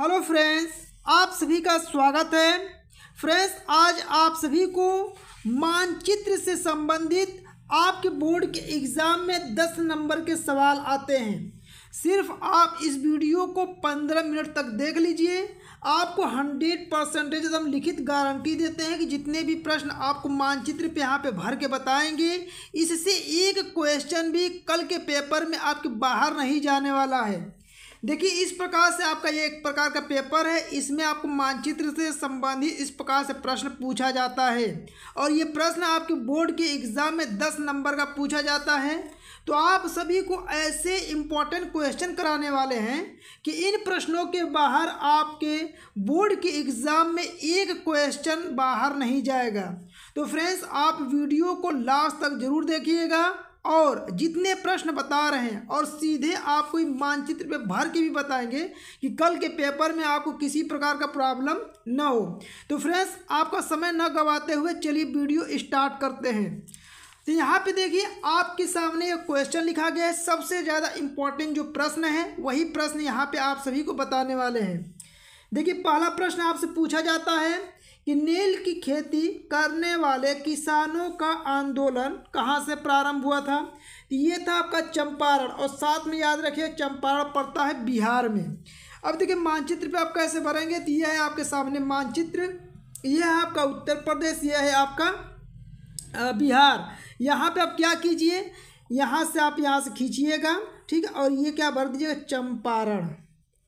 hello friends आप सभी का स्वागत है फ्रेंड्स आज आप सभी को मानचित्र से संबंधित आपके बोर्ड के एग्ज़ाम में दस नंबर के सवाल आते हैं सिर्फ आप इस वीडियो को पंद्रह मिनट तक देख लीजिए आपको हंड्रेड परसेंटेज हम लिखित गारंटी देते हैं कि जितने भी प्रश्न आपको मानचित्र पे यहाँ पे भर के बताएंगे इससे एक क्वेश्चन भी कल के पेपर में आपके बाहर नहीं जाने वाला है देखिए इस प्रकार से आपका ये एक प्रकार का पेपर है इसमें आपको मानचित्र से संबंधित इस प्रकार से प्रश्न पूछा जाता है और ये प्रश्न आपके बोर्ड के एग्ज़ाम में दस नंबर का पूछा जाता है तो आप सभी को ऐसे इम्पॉर्टेंट क्वेश्चन कराने वाले हैं कि इन प्रश्नों के बाहर आपके बोर्ड के एग्ज़ाम में एक क्वेश्चन बाहर नहीं जाएगा तो फ्रेंड्स आप वीडियो को लास्ट तक ज़रूर देखिएगा और जितने प्रश्न बता रहे हैं और सीधे आपको मानचित्र पे भर के भी बताएंगे कि कल के पेपर में आपको किसी प्रकार का प्रॉब्लम ना हो तो फ्रेंड्स आपका समय न गवाते हुए चलिए वीडियो स्टार्ट करते हैं तो यहाँ पे देखिए आपके सामने एक क्वेश्चन लिखा गया है सबसे ज़्यादा इम्पॉर्टेंट जो प्रश्न है वही प्रश्न यहाँ पर आप सभी को बताने वाले हैं देखिए पहला प्रश्न आपसे पूछा जाता है कि नील की खेती करने वाले किसानों का आंदोलन कहाँ से प्रारंभ हुआ था तो ये था आपका चंपारण और साथ में याद रखिए चंपारण पड़ता है बिहार में अब देखिए मानचित्र पे आप कैसे भरेंगे तो यह है आपके सामने मानचित्र यह है आपका उत्तर प्रदेश यह है आपका बिहार यहाँ पे आप क्या कीजिए यहाँ से आप यहाँ से खींचिएगा ठीक है और ये क्या भर दीजिएगा चंपारण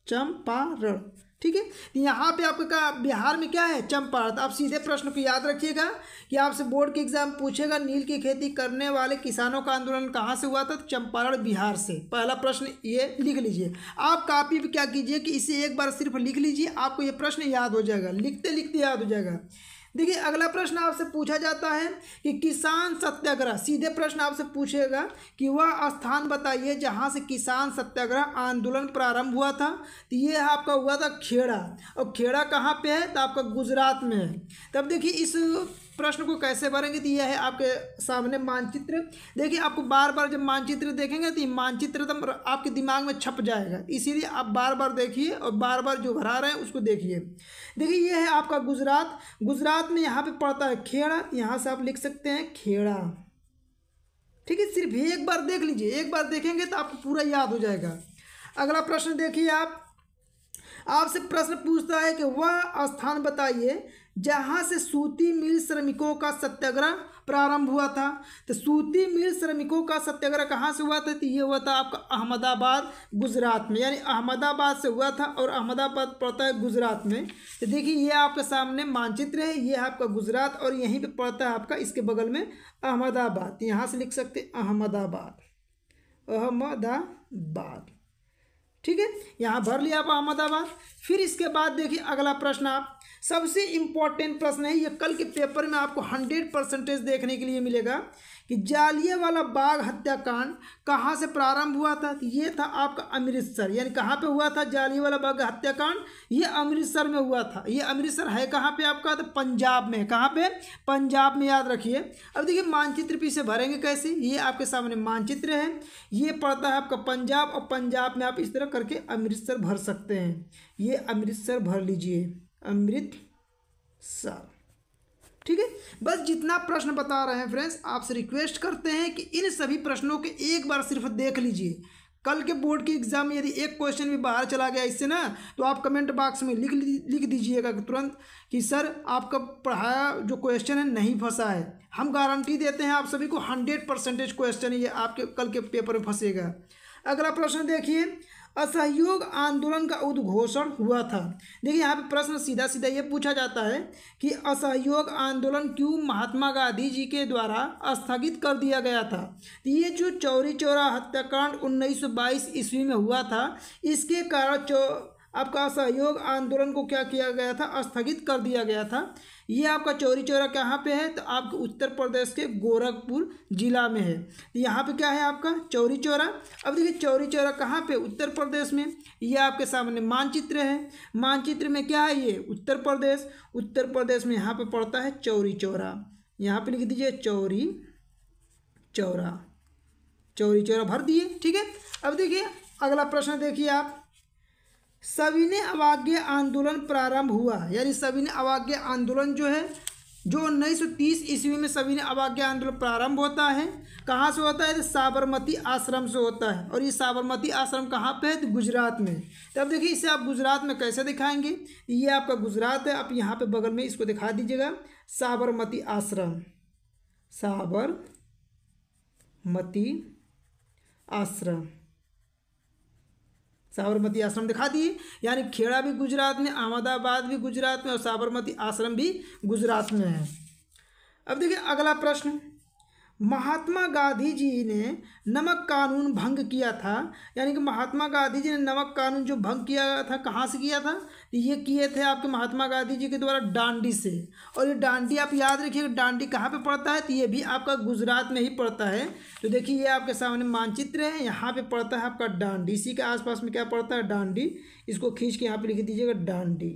चंपारण ठीक है यहाँ पे आपका कहा बिहार में क्या है चंपारण आप सीधे प्रश्न को याद रखिएगा कि आपसे बोर्ड के एग्जाम पूछेगा नील की खेती करने वाले किसानों का आंदोलन कहाँ से हुआ था चंपारण बिहार से पहला प्रश्न ये लिख लीजिए आप कापी भी क्या कीजिए कि इसे एक बार सिर्फ लिख लीजिए आपको ये प्रश्न याद हो जाएगा लिखते लिखते याद हो जाएगा देखिए अगला प्रश्न आपसे पूछा जाता है कि किसान सत्याग्रह सीधे प्रश्न आपसे पूछेगा कि वह स्थान बताइए जहाँ से किसान सत्याग्रह आंदोलन प्रारंभ हुआ था तो ये आपका हुआ था खेड़ा और खेड़ा कहाँ पे है तो आपका गुजरात में है तब देखिए इस प्रश्न को कैसे भरेंगे तो यह है आपके सामने मानचित्र देखिए आपको बार बार जब मानचित्र देखेंगे तो मानचित्र एकदम आपके दिमाग में छप जाएगा इसीलिए आप बार बार देखिए और बार बार जो भरा रहे हैं उसको देखिए देखिए यह है आपका गुजरात गुजरात में यहाँ पर पड़ता है खेड़ा यहाँ से आप लिख सकते हैं खेड़ा ठीक है सिर्फ एक बार देख लीजिए एक बार देखेंगे तो आपको पूरा याद हो जाएगा अगला प्रश्न देखिए आप आपसे प्रश्न पूछता है कि वह स्थान बताइए जहाँ से सूती मिल श्रमिकों का सत्याग्रह प्रारंभ हुआ था तो सूती मिल श्रमिकों का सत्याग्रह कहाँ से हुआ था तो ये हुआ था आपका अहमदाबाद गुजरात में यानी अहमदाबाद से हुआ था और अहमदाबाद पड़ता है गुजरात में तो देखिए ये आपके सामने मानचित्र है ये आपका गुजरात और यहीं पे पड़ता है आपका इसके बगल में अहमदाबाद यहाँ से लिख सकते अहमदाबाद अहमदाबाद ठीक है यहाँ भर लिया आप अहमदाबाद फिर इसके बाद देखिए अगला प्रश्न आप सबसे इम्पॉर्टेंट प्रश्न है ये कल के पेपर में आपको हंड्रेड परसेंटेज देखने के लिए मिलेगा कि जालिया वाला बाग हत्याकांड कहाँ से प्रारंभ हुआ था ये था आपका अमृतसर यानी कहाँ पे हुआ था जालिया वाला बाग हत्याकांड ये अमृतसर में हुआ था ये अमृतसर है कहाँ पे आपका तो पंजाब में कहाँ पे पंजाब में याद रखिए अब देखिए मानचित्र पीछे भरेंगे कैसे ये आपके सामने मानचित्र है ये पड़ता है आपका पंजाब और पंजाब में आप इस तरह करके अमृतसर भर सकते हैं ये अमृतसर भर लीजिए अमृतसर ठीक है बस जितना प्रश्न बता रहे हैं फ्रेंड्स आपसे रिक्वेस्ट करते हैं कि इन सभी प्रश्नों के एक बार सिर्फ देख लीजिए कल के बोर्ड के एग्ज़ाम में यदि एक क्वेश्चन भी बाहर चला गया इससे ना तो आप कमेंट बॉक्स में लिख लिख दीजिएगा तुरंत कि सर आपका पढ़ाया जो क्वेश्चन है नहीं फंसा है हम गारंटी देते हैं आप सभी को हंड्रेड परसेंटेज क्वेश्चन ये आपके कल के पेपर में फंसेगा अगला प्रश्न देखिए असहयोग आंदोलन का उद्घोषण हुआ था देखिए यहाँ पे प्रश्न सीधा सीधा ये पूछा जाता है कि असहयोग आंदोलन क्यों महात्मा गांधी जी के द्वारा स्थगित कर दिया गया था तो ये जो चौरी चौरा हत्याकांड 1922 ईस्वी में हुआ था इसके कारण आपका असहयोग आंदोलन को क्या किया गया था स्थगित कर दिया गया था ये आपका चौरी चौरा कहाँ पे है तो आप उत्तर प्रदेश के गोरखपुर जिला में है यहाँ पे क्या है आपका चौरी चौरा अब देखिए चौरी चौरा कहाँ पे उत्तर प्रदेश में ये आपके सामने मानचित्र है मानचित्र में क्या है ये उत्तर प्रदेश उत्तर प्रदेश में यहाँ पे पड़ता है चौरी चौरा यहाँ पे लिख दीजिए चौरी चौरा चौरी चौरा भर दिए ठीक है अब देखिए अगला प्रश्न देखिए आप सविनय अवाज्ञ आंदोलन प्रारंभ हुआ यानी सविनय अवाज्ञ आंदोलन जो है जो 1930 ईस्वी में सविनय अवाज्ञ आंदोलन प्रारंभ होता है कहाँ से होता है तो साबरमती आश्रम से होता है और ये साबरमती आश्रम कहाँ पे है तो गुजरात में तब देखिए इसे आप गुजरात में कैसे दिखाएंगे ये आपका गुजरात है आप यहाँ पे बगल में इसको दिखा दीजिएगा साबरमती आश्रम साबरमती आश्रम साबरमती आश्रम दिखा दिए यानी खेड़ा भी गुजरात में अहमदाबाद भी गुजरात में और साबरमती आश्रम भी गुजरात में है अब देखिए अगला प्रश्न महात्मा गांधी जी ने नमक कानून भंग किया था यानी कि महात्मा गांधी जी ने नमक कानून जो भंग किया था कहाँ से किया था ये किए थे आपके महात्मा गांधी जी के द्वारा डांडी से और ये डांडी आप याद रखिएगा डांडी कहाँ पे पड़ता है तो ये भी आपका गुजरात में ही पड़ता है तो देखिए ये आपके सामने मानचित्र है यहाँ पर पड़ता है आपका डांडी इसी के आसपास में क्या पड़ता है डांडी इसको खींच के यहाँ पर लिख दीजिएगा डांडी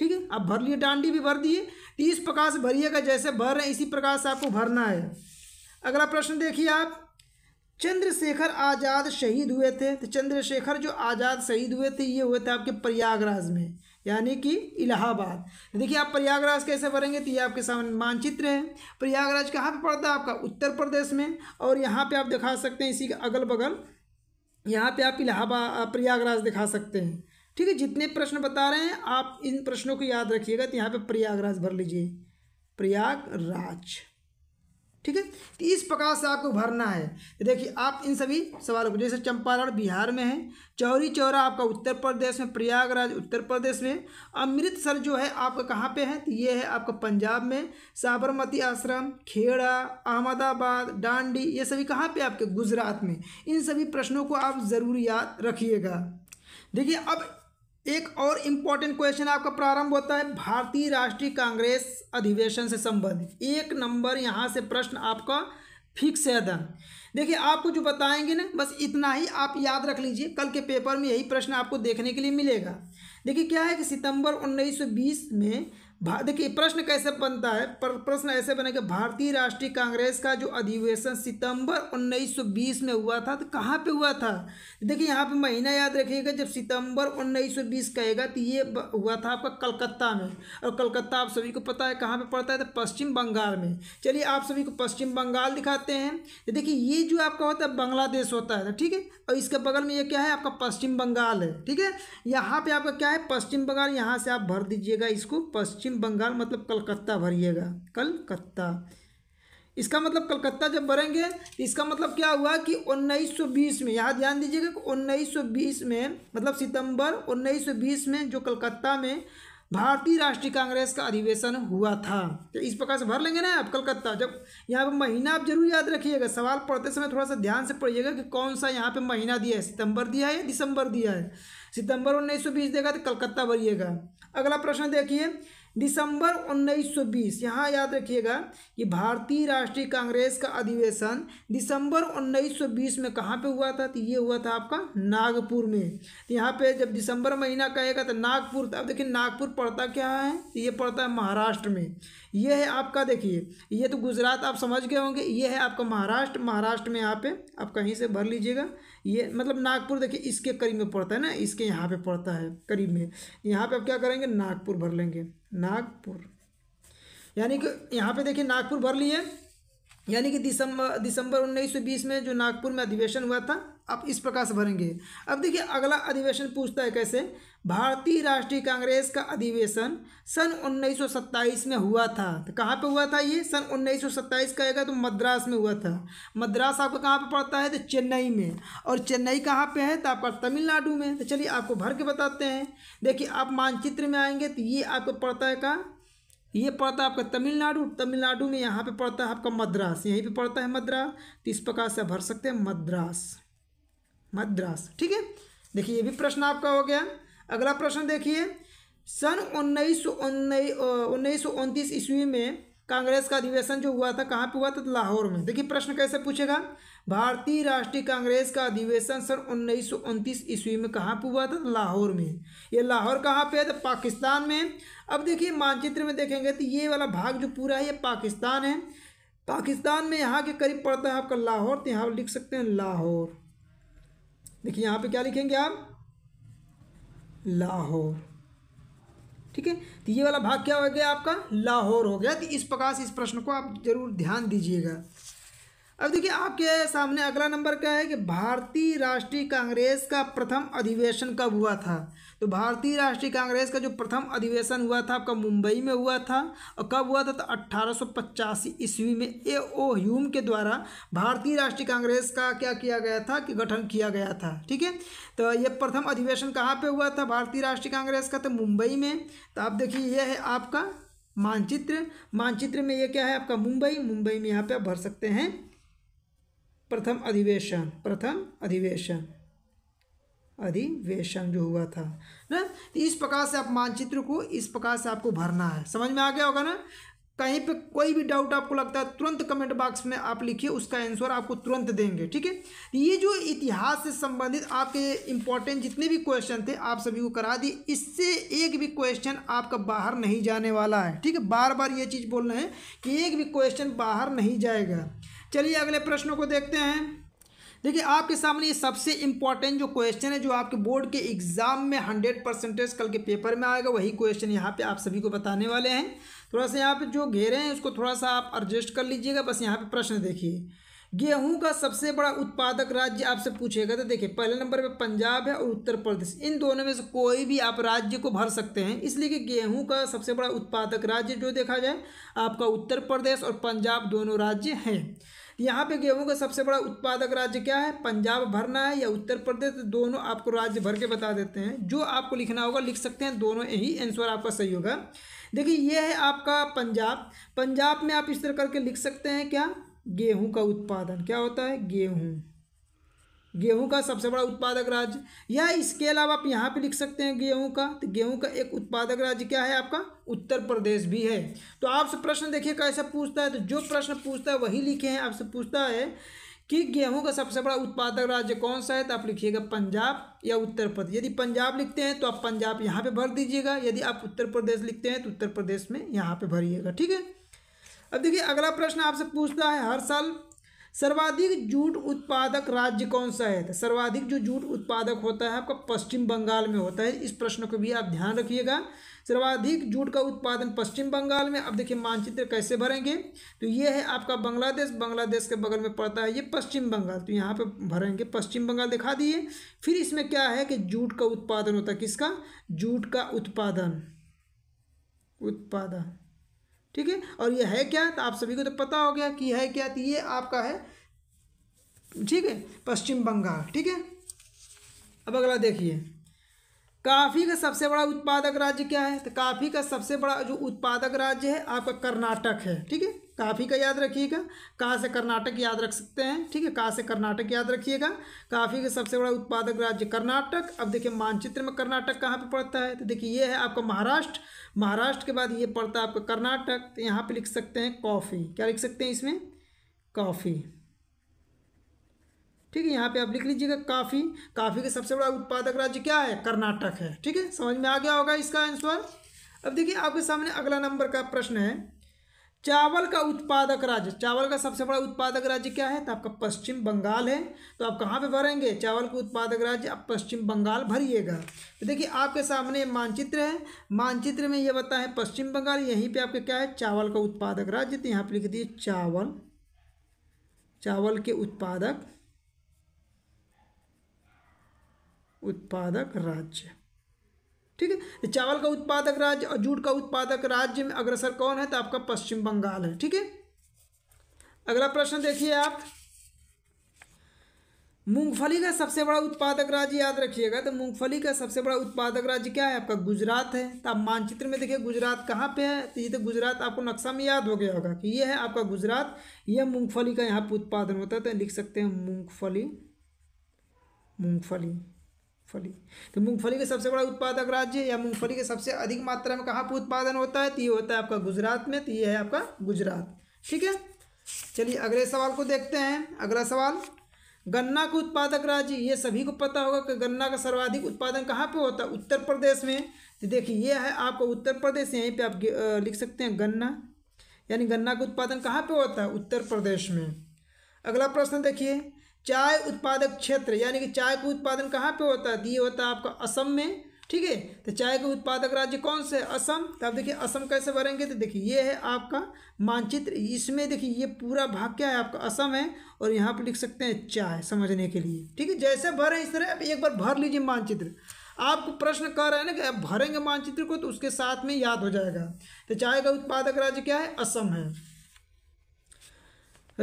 ठीक है अब भर लिए डांडी भी भर दिए इस प्रकार से भरिएगा जैसे भर रहे हैं इसी प्रकार से आपको भरना है अगला प्रश्न देखिए आप चंद्रशेखर आज़ाद शहीद हुए थे तो चंद्रशेखर जो आज़ाद शहीद हुए थे ये हुए थे आपके प्रयागराज में यानी कि इलाहाबाद देखिए आप प्रयागराज कैसे भरेंगे तो ये आपके सामने मानचित्र है प्रयागराज कहाँ पे पड़ता है आपका उत्तर प्रदेश में और यहाँ पे आप दिखा सकते हैं इसी के अगल बगल यहाँ पे आप इलाहाबाद प्रयागराज दिखा सकते हैं ठीक है जितने प्रश्न बता रहे हैं आप इन प्रश्नों को याद रखिएगा तो यहाँ पे प्रयागराज भर लीजिए प्रयागराज ठीक है तो इस प्रकार से आपको भरना है देखिए आप इन सभी सवालों को जैसे चंपारण बिहार में है चौरी चौरा आपका उत्तर प्रदेश में प्रयागराज उत्तर प्रदेश में अमृतसर जो है आपका कहाँ पे है तो ये है आपका पंजाब में साबरमती आश्रम खेड़ा अहमदाबाद डांडी ये सभी कहाँ पे आपके गुजरात में इन सभी प्रश्नों को आप ज़रूर याद रखिएगा देखिए अब एक और इम्पॉर्टेंट क्वेश्चन आपका प्रारंभ होता है भारतीय राष्ट्रीय कांग्रेस अधिवेशन से संबंधित एक नंबर यहाँ से प्रश्न आपका फिक्स है धन देखिए आपको जो बताएंगे ना बस इतना ही आप याद रख लीजिए कल के पेपर में यही प्रश्न आपको देखने के लिए मिलेगा देखिए क्या है कि सितंबर 1920 में देखिए प्रश्न कैसे बनता है पर प्रश्न ऐसे बने कि भारतीय राष्ट्रीय कांग्रेस का जो अधिवेशन सितंबर 1920 में हुआ था तो कहाँ पे हुआ था देखिए यहाँ पे महीना याद रखिएगा जब सितंबर 1920 कहेगा तो ये हुआ था आपका कलकत्ता में और कलकत्ता आप सभी को पता है कहाँ पे पड़ता है तो पश्चिम बंगाल में चलिए आप सभी को पश्चिम बंगाल दिखाते हैं तो देखिए ये जो आपका होता है बांग्लादेश होता है ठीक है और इसके बगल में ये क्या है आपका पश्चिम बंगाल है ठीक है यहाँ पर आपका क्या है पश्चिम बंगाल यहाँ से आप भर दीजिएगा इसको पश्चिम पश्चिम बंगाल मतलब कलकत्ता भरिएगा कलकत्ता इसका मतलब कलकत्ता जब भरेंगे इसका मतलब क्या हुआ कि 1920 में यहाँ ध्यान दीजिएगा कि 1920 में मतलब सितंबर 1920 में जो कलकत्ता में भारतीय राष्ट्रीय कांग्रेस का अधिवेशन हुआ था तो इस प्रकार से भर लेंगे ना आप कलकत्ता जब यहाँ पर महीना आप जरूर याद रखिएगा सवाल पढ़ते समय थोड़ा सा ध्यान से पढ़िएगा कि कौन सा यहाँ पे महीना दिया है सितंबर दिया है या दिसंबर दिया है सितंबर उन्नीस सौ बीस देगा तो कलकत्ता भरिएगा अगला प्रश्न देखिए दिसंबर 1920 यहाँ याद रखिएगा कि भारतीय राष्ट्रीय कांग्रेस का अधिवेशन दिसंबर 1920 में कहाँ पे हुआ था तो ये हुआ था आपका नागपुर में तो यहाँ पे जब दिसंबर महीना कहेगा तो नागपुर अब देखिए नागपुर पड़ता क्या है तो ये पड़ता है महाराष्ट्र में ये है आपका देखिए ये तो गुजरात आप समझ गए होंगे ये है आपका महाराष्ट्र महाराष्ट्र में यहाँ पे आप कहीं से भर लीजिएगा ये मतलब नागपुर देखिए इसके करीब में पड़ता है ना इसके यहाँ पे पड़ता है करीब में यहाँ पे आप क्या करेंगे नागपुर भर लेंगे नागपुर यानी कि यहाँ पे देखिए नागपुर भर लिए यानी कि दिसंबर दिसंबर 1920 में जो नागपुर में अधिवेशन हुआ था अब इस प्रकार से भरेंगे अब देखिए अगला अधिवेशन पूछता है कैसे भारतीय राष्ट्रीय कांग्रेस का अधिवेशन सन 1927 में हुआ था तो कहाँ पे हुआ था ये सन 1927 कहेगा तो मद्रास में हुआ था मद्रास आपको कहाँ पे पड़ता है तो चेन्नई में और चेन्नई कहाँ पे है तो आपका तमिलनाडु में तो चलिए आपको भर के बताते हैं देखिए आप मानचित्र में आएंगे तो ये आपको पड़ता है कहाँ ये पड़ता है आपका तमिलनाडु तमिलनाडु में यहाँ पर पड़ता है आपका मद्रास यहीं पर पड़ता है मद्रास तो इस प्रकार से भर सकते हैं मद्रास मद्रास ठीक है देखिए ये भी प्रश्न आपका हो गया अगला प्रश्न देखिए सन उन्नीस उन्नीस सौ उनतीस ईस्वी में कांग्रेस का अधिवेशन जो हुआ था कहाँ पे हुआ था लाहौर में देखिए प्रश्न कैसे पूछेगा भारतीय राष्ट्रीय कांग्रेस का अधिवेशन सन उन्नीस सौ ईस्वी में कहाँ पे हुआ था लाहौर में ये लाहौर कहाँ पे है तो पाकिस्तान में अब देखिए मानचित्र में देखेंगे तो ये वाला भाग जो पूरा है ये पाकिस्तान है पाकिस्तान में यहाँ के करीब पड़ता है आपका लाहौर तो यहाँ लिख सकते हैं लाहौर देखिए यहाँ पर क्या लिखेंगे आप लाहौर ठीक है तो ये वाला भाग क्या हो गया आपका लाहौर हो गया तो इस प्रकार से इस प्रश्न को आप जरूर ध्यान दीजिएगा अब देखिए आपके सामने अगला नंबर क्या है कि भारतीय राष्ट्रीय कांग्रेस का प्रथम अधिवेशन कब हुआ था तो भारतीय राष्ट्रीय कांग्रेस का जो प्रथम अधिवेशन हुआ था आपका मुंबई में हुआ था और कब हुआ था तो अट्ठारह ईस्वी में ए ओ ह्यूम के द्वारा भारतीय राष्ट्रीय कांग्रेस का क्या किया गया था कि गठन किया गया था ठीक है तो ये प्रथम अधिवेशन कहाँ पर हुआ था भारतीय राष्ट्रीय कांग्रेस का तो मुंबई में तो आप देखिए यह है आपका मानचित्र मानचित्र में ये क्या है आपका मुंबई मुंबई में यहाँ पे आप भर सकते हैं प्रथम अधिवेशन प्रथम अधिवेशन अधिवेशन जो हुआ था ना तो इस प्रकार से आप मानचित्र को इस प्रकार से आपको भरना है समझ में आ गया होगा ना कहीं पे कोई भी डाउट आपको लगता है तुरंत कमेंट बॉक्स में आप लिखिए उसका आंसर आपको तुरंत देंगे ठीक है ये जो इतिहास से संबंधित आपके इंपॉर्टेंट जितने भी क्वेश्चन थे आप सभी को करा दिए इससे एक भी क्वेश्चन आपका बाहर नहीं जाने वाला है ठीक है बार बार ये चीज़ बोल रहे हैं कि एक भी क्वेश्चन बाहर नहीं जाएगा चलिए अगले प्रश्नों को देखते हैं देखिए आपके सामने ये सबसे इम्पॉर्टेंट जो क्वेश्चन है जो आपके बोर्ड के एग्जाम में हंड्रेड परसेंटेज कल के पेपर में आएगा वही क्वेश्चन यहाँ पे आप सभी को बताने वाले हैं थोड़ा सा यहाँ पे जो घेरे हैं उसको थोड़ा सा आप एडजस्ट कर लीजिएगा बस यहाँ पे प्रश्न देखिए गेहूं का सबसे बड़ा उत्पादक राज्य आपसे पूछेगा तो देखिए पहले नंबर पर पंजाब है और उत्तर प्रदेश इन दोनों में से कोई भी आप राज्य को भर सकते हैं इसलिए कि गेहूं का सबसे बड़ा उत्पादक राज्य जो देखा जाए आपका उत्तर प्रदेश और पंजाब दोनों राज्य हैं यहाँ पे गेहूँ का सबसे बड़ा उत्पादक राज्य क्या है पंजाब भरना है या उत्तर प्रदेश तो दोनों आपको राज्य भर के बता देते हैं जो आपको लिखना होगा लिख सकते हैं दोनों यही आंसर आपका सही होगा देखिए ये है आपका पंजाब पंजाब में आप इस तरह करके लिख सकते हैं क्या गेहूँ का उत्पादन क्या होता है गेहूँ गेहूं का सबसे बड़ा उत्पादक राज्य या इसके अलावा आप यहाँ पे लिख सकते हैं गेहूं का तो गेहूं का एक उत्पादक राज्य क्या है आपका उत्तर प्रदेश भी है तो आपसे प्रश्न देखिए कैसे पूछता है तो जो प्रश्न पूछता है वही लिखे हैं आपसे पूछता है कि गेहूं का सबसे बड़ा उत्पादक राज्य कौन सा है तो आप लिखिएगा पंजाब या उत्तर प्रदेश यदि पंजाब लिखते हैं तो आप पंजाब यहाँ पर भर दीजिएगा यदि आप उत्तर प्रदेश लिखते हैं तो उत्तर प्रदेश में यहाँ पर भरिएगा ठीक है अब देखिए अगला प्रश्न आपसे पूछता है हर साल सर्वाधिक जूट उत्पादक राज्य कौन सा है तो सर्वाधिक जो जूट उत्पादक होता है आपका पश्चिम बंगाल में होता है इस प्रश्न को भी आप ध्यान रखिएगा सर्वाधिक जूट का उत्पादन पश्चिम बंगाल में अब देखिए मानचित्र कैसे भरेंगे तो ये है आपका बांग्लादेश बांग्लादेश के बगल में पड़ता है ये पश्चिम बंगाल तो यहाँ पे भरेंगे पश्चिम बंगाल दिखा दिए फिर इसमें क्या है कि जूट का उत्पादन होता है किसका जूट का उत्पादन उत्पादन ठीक है और ये है क्या तो आप सभी को तो पता हो गया कि है क्या तो ये आपका है ठीक है पश्चिम बंगाल ठीक है अब अगला देखिए काफ़ी का सबसे बड़ा उत्पादक राज्य क्या है तो काफ़ी का सबसे बड़ा जो उत्पादक राज्य है आपका कर्नाटक है ठीक है काफ़ी का याद रखिएगा कहाँ से कर्नाटक याद रख सकते हैं ठीक है कहाँ से कर्नाटक याद रखिएगा काफ़ी का सबसे बड़ा उत्पादक राज्य कर्नाटक अब देखिए मानचित्र में कर्नाटक कहाँ पर पड़ता है तो देखिए ये है आपका महाराष्ट्र महाराष्ट्र के बाद ये पड़ता है आपका कर्नाटक तो यहाँ पर लिख सकते हैं कॉफ़ी क्या लिख सकते हैं इसमें कॉफ़ी ठीक है यहाँ पे आप लिख लीजिएगा काफ़ी काफ़ी का सबसे बड़ा उत्पादक राज्य क्या है कर्नाटक है ठीक है समझ में आ गया होगा इसका आंसर अब देखिए आपके सामने अगला नंबर का प्रश्न है चावल का उत्पादक राज्य चावल का सबसे बड़ा उत्पादक राज्य क्या है तो आपका पश्चिम बंगाल है तो आप कहाँ पे भरेंगे चावल का उत्पादक राज्य आप पश्चिम बंगाल भरिएगा तो देखिए आपके सामने मानचित्र है मानचित्र में ये बता है पश्चिम बंगाल यहीं पे आपके क्या है चावल का उत्पादक राज्य तो यहाँ पे लिख दिए चावल चावल के उत्पादक उत्पादक राज्य ठीक है चावल का उत्पादक राज्य और जूट का उत्पादक राज्य में अग्रसर कौन है तो आपका पश्चिम बंगाल है ठीक है अगला प्रश्न देखिए आप मूंगफली का सबसे बड़ा उत्पादक राज्य याद रखिएगा तो मूंगफली का सबसे बड़ा उत्पादक राज्य क्या है आपका गुजरात है तो आप मानचित्र में देखिए गुजरात कहाँ पे है तो ये तो गुजरात आपको नक्शा में याद हो गया होगा कि ये है आपका गुजरात यह मूंगफली का यहाँ पर उत्पादन होता है तो लिख सकते हैं मूंगफली मूंगफली मूंगफली तो मूंगफली का सबसे बड़ा उत्पादक राज्य या मूंगफली के सबसे अधिक मात्रा में कहाँ पर उत्पादन होता है तो ये होता है आपका गुजरात में तो ये है आपका गुजरात ठीक है चलिए अगले सवाल को देखते हैं अगला सवाल गन्ना का उत्पादक राज्य ये सभी को पता होगा कि गन्ना का सर्वाधिक उत्पादन कहाँ पे होता है उत्तर प्रदेश में तो देखिए ये है आपका उत्तर प्रदेश यहीं पे आप लिख सकते हैं गन्ना यानी गन्ना का उत्पादन कहाँ पे होता है उत्तर प्रदेश में अगला प्रश्न देखिए चाय उत्पादक क्षेत्र यानी कि चाय का उत्पादन कहाँ पे होता है तो ये होता है आपका असम में ठीक है तो चाय का उत्पादक राज्य कौन से असम तो आप देखिए असम कैसे भरेंगे तो देखिए ये है आपका मानचित्र इसमें देखिए ये पूरा भाग क्या है आपका असम है और यहाँ पर लिख सकते हैं चाय समझने के लिए ठीक है जैसे भरें इस तरह एक बार भर लीजिए मानचित्र आपको प्रश्न कर रहे हैं ना कि आप भरेंगे मानचित्र को तो उसके साथ में याद हो जाएगा तो चाय का उत्पादक राज्य क्या है असम है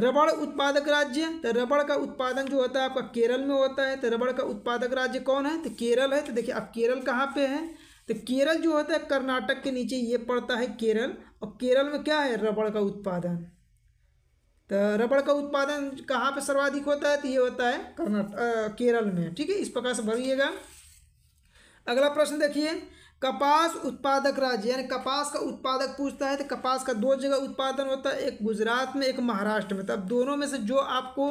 रबड़ उत्पादक राज्य तो रबड़ का उत्पादन जो होता है आपका केरल में होता है तो रबड़ का उत्पादक राज्य कौन है तो केरल है तो देखिए अब केरल कहाँ पे है तो केरल जो होता है कर्नाटक के नीचे ये पड़ता है केरल और केरल में क्या है रबड़ का उत्पादन तो रबड़ का उत्पादन कहाँ पे सर्वाधिक होता है तो ये होता है कर्नाटक केरल में ठीक है इस प्रकार से भरिएगा अगला प्रश्न देखिए कपास उत्पादक राज्य यानी कपास का उत्पादक पूछता है तो कपास का दो जगह उत्पादन होता है एक गुजरात में एक महाराष्ट्र में तो अब दोनों में से जो आपको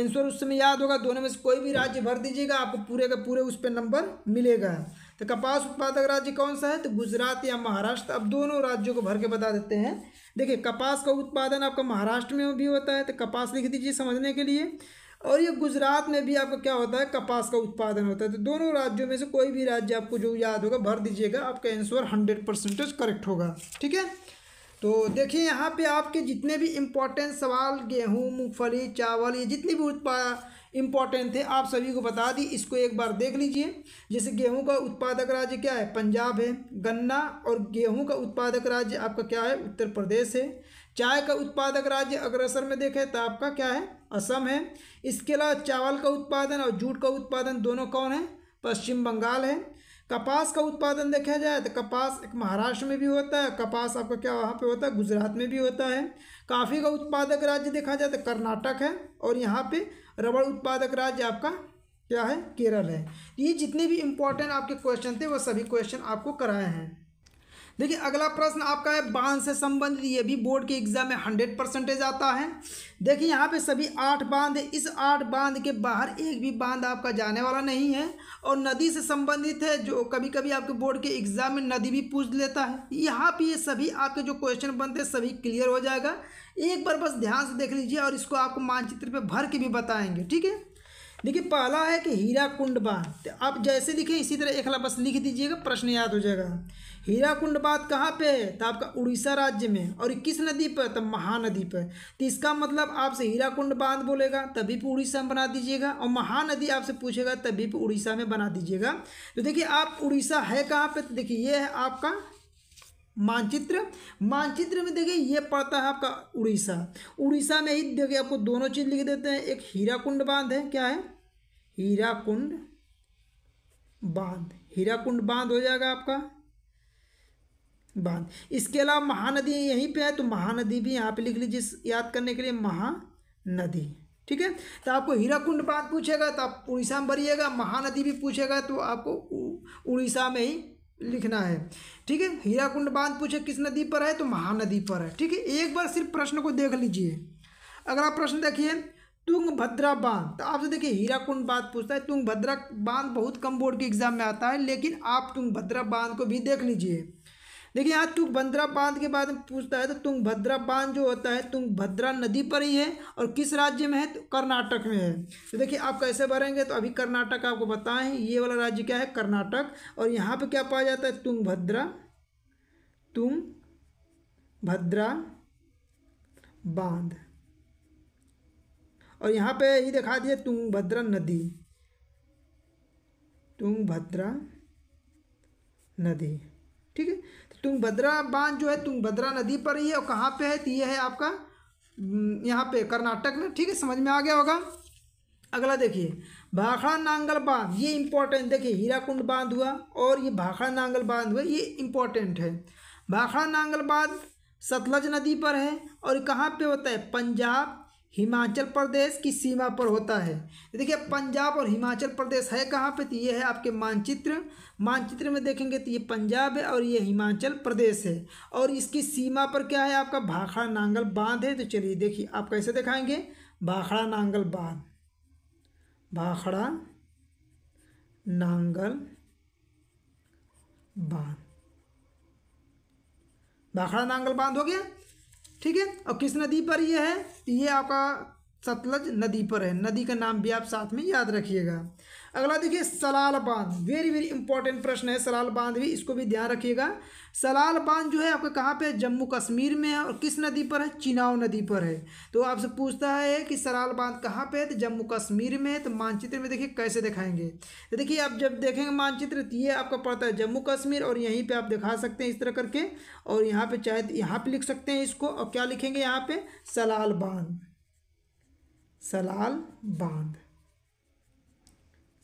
आंसर उस समय याद होगा दोनों में से कोई भी राज्य भर दीजिएगा आपको पूरे का पूरे उस पर नंबर मिलेगा तो कपास उत्पादक राज्य कौन सा है तो गुजरात या महाराष्ट्र अब दोनों राज्यों को भर के बता देते हैं देखिए कपास का उत्पादन आपका महाराष्ट्र में भी होता है तो कपास लिख दीजिए समझने के लिए और ये गुजरात में भी आपका क्या होता है कपास का उत्पादन होता है तो दोनों राज्यों में से कोई भी राज्य आपको जो याद होगा भर दीजिएगा आपका आंसर हंड्रेड परसेंटेज करेक्ट होगा ठीक है तो देखिए यहाँ पे आपके जितने भी इम्पोर्टेंट सवाल गेहूँ मूँगफली चावल ये जितने भी उत्पाद इम्पॉर्टेंट थे आप सभी को बता दी इसको एक बार देख लीजिए जैसे गेहूं का उत्पादक राज्य क्या है पंजाब है गन्ना और गेहूं का उत्पादक राज्य आपका क्या है उत्तर प्रदेश है चाय का उत्पादक राज्य अग्रसर में देखें तो आपका क्या है असम है इसके अलावा चावल का उत्पादन और जूट का उत्पादन दोनों कौन है पश्चिम बंगाल है कपास का उत्पादन देखा जाए तो कपास एक महाराष्ट्र में भी होता है कपास आपका क्या वहाँ पे होता है गुजरात में भी होता है काफ़ी का उत्पादक राज्य देखा जाए तो कर्नाटक है और यहाँ पे रबड़ उत्पादक राज्य आपका क्या है केरल है ये जितने भी इम्पोर्टेंट आपके क्वेश्चन थे वो सभी क्वेश्चन आपको कराए हैं देखिए अगला प्रश्न आपका है बांध से संबंधित ये भी बोर्ड के एग्जाम में हंड्रेड परसेंटेज आता है देखिए यहाँ पे सभी आठ बांध इस आठ बांध के बाहर एक भी बांध आपका जाने वाला नहीं है और नदी से संबंधित है जो कभी कभी आपके बोर्ड के एग्जाम में नदी भी पूछ लेता है यहाँ पे ये सभी आपके जो क्वेश्चन बनते हैं सभी क्लियर हो जाएगा एक बार बस ध्यान से देख लीजिए और इसको आपको मानचित्र पर भर के भी बताएंगे ठीक है देखिए पहला है कि हीरा कुंड बांध आप जैसे लिखें इसी तरह एक बस लिख दीजिएगा प्रश्न याद हो जाएगा हीरा कुंड बात कहाँ पे है तो आपका उड़ीसा राज्य में और किस नदी पर तो महानदी पर तो इसका मतलब आपसे हीरा कुंड बांध बोलेगा तभी पर उड़ीसा में बना दीजिएगा और महानदी आपसे पूछेगा तभी पर उड़ीसा में बना दीजिएगा तो देखिए आप उड़ीसा है कहाँ पे तो देखिए ये है आपका मानचित्र मानचित्र में देखिए ये पड़ता है आपका उड़ीसा उड़ीसा में ही देखिए आपको दोनों चीज़ लिख देते हैं एक हीरा कुंड बांध है क्या है हीरा कुंड बांध हीरा कुंड बांध हो जाएगा आपका बांध इसके अलावा महानदी यहीं पे है तो महानदी भी यहाँ पे लिख लीजिए याद करने के लिए महानदी ठीक है तो आपको हीराकुंड बांध पूछेगा तो आप उड़ीसा में भरिएगा महानदी भी पूछेगा तो आपको उड़ीसा में ही लिखना है ठीक है हीराकुंड बांध पूछे किस नदी पर है तो महानदी पर है ठीक है एक बार सिर्फ प्रश्न को देख लीजिए अगला प्रश्न देखिए तुंग भद्रा बांध तो आपसे देखिए हीराकुंड बांध पूछता है तुंग भद्रा बांध बहुत कम बोर्ड के एग्जाम में आता है लेकिन आप तुंग भद्रा बांध को भी देख लीजिए देखिए यहाँ तुंग भद्रा बांध के बारे में पूछता है तो तुंग भद्रा बांध जो होता है तुंग भद्रा नदी पर ही है और किस राज्य में है तो कर्नाटक में है तो देखिए आप कैसे भरेंगे तो अभी कर्नाटक आपको बताएं ये वाला राज्य क्या है कर्नाटक और यहाँ पर क्या पाया जाता है भद्रा तुंग भद्रा बांध और यहाँ पे ही दिखा दिए तुंगभद्रा नदी तुंग भद्रा नदी ठीक है तुंगभद्रा बांध जो है तुंगभद्रा नदी पर ही है और कहाँ पे है तो ये है आपका हम्म, यहाँ पे कर्नाटक में ठीक है समझ में आ गया होगा अगला देखिए भाखड़ा नांगल बांध ये इंपॉर्टेंट देखिए हीराकुंड बांध हुआ और ये भाखड़ा नांगल बांध हुआ ये इंपॉर्टेंट है भाखड़ा नांगल बांध सतलज नदी पर है और कहाँ पे होता है पंजाब हिमाचल प्रदेश की सीमा पर होता है देखिए पंजाब और हिमाचल प्रदेश है कहाँ पे तो ये है आपके मानचित्र मानचित्र में देखेंगे तो ये पंजाब है और ये हिमाचल प्रदेश है और इसकी सीमा पर क्या है आपका भाखड़ा नांगल बांध है तो चलिए देखिए आप कैसे दिखाएंगे भाखड़ा नांगल बांध भाखड़ा नांगल बांध भाखड़ा नांगल बांध हो गया ठीक है और किस नदी पर यह है ये आपका सतलज नदी पर है नदी का नाम भी आप साथ में याद रखिएगा अगला देखिए सलाल बांध वेरी वेरी इंपॉर्टेंट प्रश्न है सलाल बांध भी इसको भी ध्यान रखिएगा सलाल बांध जो है आपका कहाँ पे है जम्मू कश्मीर में है और किस नदी पर है चिनाव नदी पर है तो आपसे पूछता है कि सलाल बांध कहाँ पे है तो जम्मू कश्मीर में है तो मानचित्र में देखिए कैसे दिखाएंगे तो देखिए आप जब देखेंगे मानचित्र तो ये आपका पड़ता है जम्मू कश्मीर और यहीं पर आप दिखा सकते हैं इस तरह करके और यहाँ पर चाहे तो यहाँ पर लिख सकते हैं इसको और क्या लिखेंगे यहाँ पर सलाल बांध सलाल बांध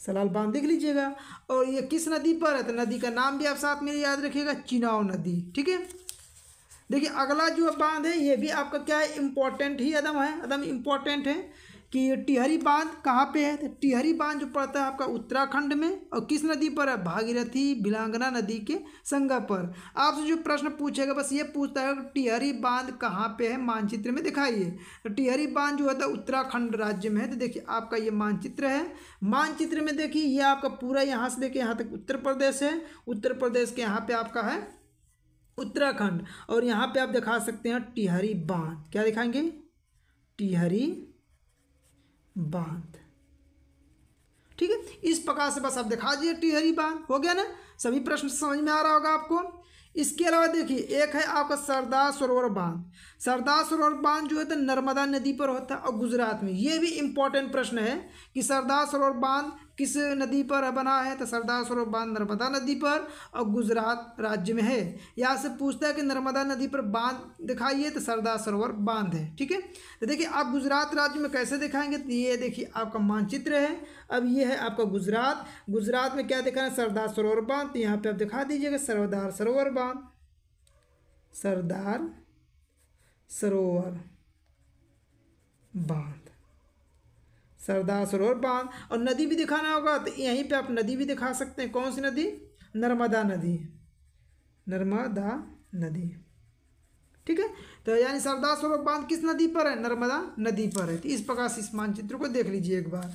सलाल बांध देख लीजिएगा और ये किस नदी पर है तो नदी का नाम भी आप साथ में याद रखिएगा चिनाव नदी ठीक है देखिए अगला जो बांध है ये भी आपका क्या है इम्पोर्टेंट ही अदम है अदम इम्पोर्टेंट है कि टिहरी बांध कहाँ पे है तो टिहरी बांध जो पड़ता है आपका उत्तराखंड में और किस नदी पर है भागीरथी भिलांगना नदी के संगम पर आपसे जो प्रश्न पूछेगा बस ये पूछता है कि टिहरी बांध कहाँ पे है मानचित्र में दिखाइए तो टिहरी बांध जो होता है तो उत्तराखंड राज्य में है तो देखिए आपका ये मानचित्र है मानचित्र में देखिए ये आपका पूरा यहाँ से देखिए यहाँ तक उत्तर प्रदेश है उत्तर प्रदेश के यहाँ पर आपका है उत्तराखंड और यहाँ पर आप दिखा सकते हैं टिहरी बांध क्या दिखाएंगे टिहरी बांध ठीक है इस प्रकार से बस आप दिखा दिए टिहरी बांध हो गया ना सभी प्रश्न समझ में आ रहा होगा आपको इसके अलावा देखिए एक है आपका सरदार सरोवर बांध सरदार सरोवर बांध जो है तो नर्मदा नदी पर होता है और गुजरात में ये भी इम्पोर्टेंट प्रश्न है कि सरदार सरोवर बांध किस नदी पर बना है तो सरदार सरोवर बांध नर्मदा नदी पर और गुजरात राज्य में है यहाँ से पूछता है कि नर्मदा नदी पर बांध दिखाइए तो सरदार सरोवर बांध है ठीक है तो देखिए आप गुजरात राज्य में कैसे दिखाएंगे तो ये देखिए आपका मानचित्र है अब ये है आपका गुजरात गुजरात में क्या दिखा रहे सरदार सरोवर बांध तो यहाँ पर आप दिखा दीजिएगा सरदार सरोवर बांध सरदार सरोवर बांध सरदार सरोवर बांध और नदी भी दिखाना होगा तो यहीं पे आप नदी भी दिखा सकते हैं कौन सी नदी नर्मदा नदी नर्मदा नदी ठीक है तो यानी सरदार सरोवर बांध किस नदी पर है नर्मदा नदी पर है तो इस प्रकार से इस मानचित्र को देख लीजिए एक बार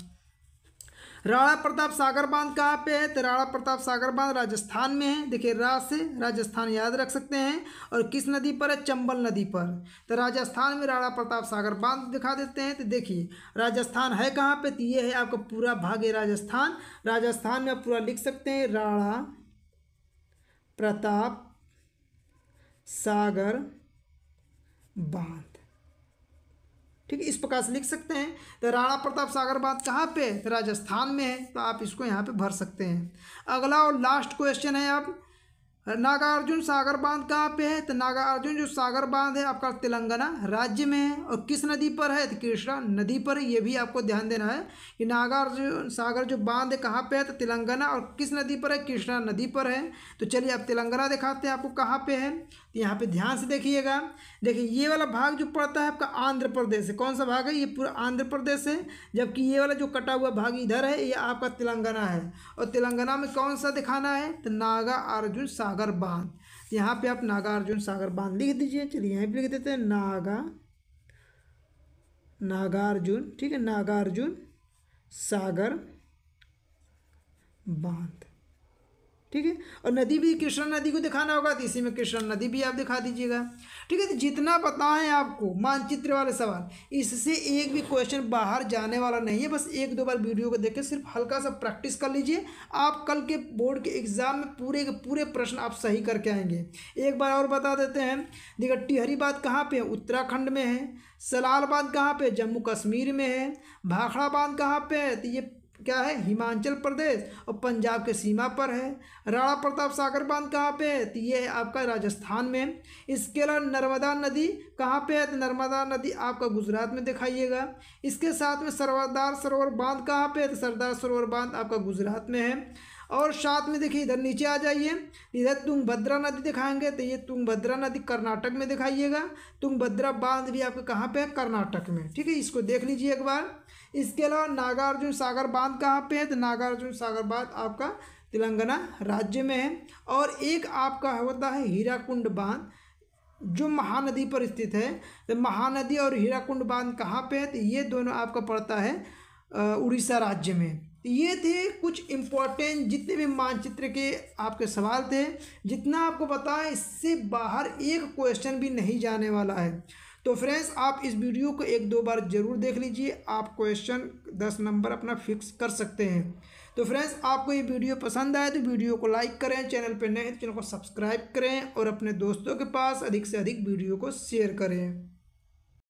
राणा प्रताप सागर बांध कहाँ पे है तो राणा प्रताप सागर बांध राजस्थान में है देखिए रा से राजस्थान याद रख सकते हैं और किस नदी पर है चंबल नदी पर तो राजस्थान में राणा प्रताप सागर बांध दिखा देते हैं तो देखिए राजस्थान है कहाँ पे तो ये है आपका पूरा भाग है राजस्थान राजस्थान में आप पूरा लिख सकते हैं राणा प्रताप सागर बांध ठीक है इस प्रकार से लिख सकते हैं तो राणा प्रताप सागर बांध कहाँ पे तो राजस्थान में है तो आप इसको यहाँ पे भर सकते हैं अगला और लास्ट क्वेश्चन है आप नागार्जुन सागर बांध कहाँ पे है तो नागार्जुन जो सागर बांध है आपका तेलंगाना राज्य में है और किस नदी पर है तो कृष्णा नदी पर है ये भी आपको ध्यान देना है कि नागार्जुन सागर जो बांध है कहाँ पे है तो तेलंगाना और किस नदी पर है कृष्णा नदी पर है तो चलिए आप तेलंगाना दिखाते हैं आपको कहाँ पे है तो यहाँ पे ध्यान से देखिएगा देखिए ये वाला भाग जो पड़ता है आपका आंध्र प्रदेश है कौन सा भाग है ये पूरा आंध्र प्रदेश है जबकि ये वाला जो कटा हुआ भाग इधर है ये आपका तेलंगाना है और तेलंगाना में कौन सा दिखाना है तो नागा अर्जुन सागर बांध तो यहाँ पे आप नागा अर्जुन सागर बांध लिख दीजिए चलिए यहाँ पर लिख देते हैं नागा नागार्जुन ठीक है नागार्जुन सागर बांध ठीक है और नदी भी कृष्णा नदी को दिखाना होगा तो इसी में कृष्णा नदी भी आप दिखा दीजिएगा ठीक है तो जितना पता है आपको मानचित्र वाले सवाल इससे एक भी क्वेश्चन बाहर जाने वाला नहीं है बस एक दो बार वीडियो को देख के सिर्फ हल्का सा प्रैक्टिस कर लीजिए आप कल के बोर्ड के एग्जाम में पूरे के पूरे प्रश्न आप सही करके आएंगे एक बार और बता देते हैं देखिए टिहरी बात कहाँ पर है उत्तराखंड में है सलाल कहाँ पर जम्मू कश्मीर में है भाखड़ा कहाँ पर है तो ये क्या है हिमाचल प्रदेश और पंजाब के सीमा पर है राणा प्रताप सागर बांध कहाँ पे है तो ये है आपका राजस्थान में इसके अलावा नर्मदा नदी कहाँ पे है तो नर्मदा नदी आपका गुजरात में दिखाइएगा इसके साथ में सरदार सरोवर बांध कहाँ पे है तो सरदार सरोवर बांध आपका गुजरात में है और साथ में देखिए इधर नीचे आ जाइए इधर तुंगभद्रा नदी दिखाएंगे तो ये तुंगभद्रा नदी कर्नाटक में दिखाइएगा तुंगभद्रा बांध भी आपके कहाँ पे है कर्नाटक में ठीक है इसको देख लीजिए एक बार इसके अलावा नागार्जुन सागर बांध कहाँ पे है तो नागार्जुन सागर बांध आपका तेलंगाना राज्य में है और एक आपका होता है हीराकुंड बांध जो महानदी पर स्थित है तो महानदी और हीराकुंड बांध कहाँ पर है तो ये दोनों आपका पड़ता है उड़ीसा राज्य में ये थे कुछ इम्पॉर्टेंट जितने भी मानचित्र के आपके सवाल थे जितना आपको पता है इससे बाहर एक क्वेश्चन भी नहीं जाने वाला है तो फ्रेंड्स आप इस वीडियो को एक दो बार ज़रूर देख लीजिए आप क्वेश्चन दस नंबर अपना फिक्स कर सकते हैं तो फ्रेंड्स आपको ये वीडियो पसंद आए तो वीडियो को लाइक करें चैनल पर नए तो चैनल को सब्सक्राइब करें और अपने दोस्तों के पास अधिक से अधिक वीडियो को शेयर करें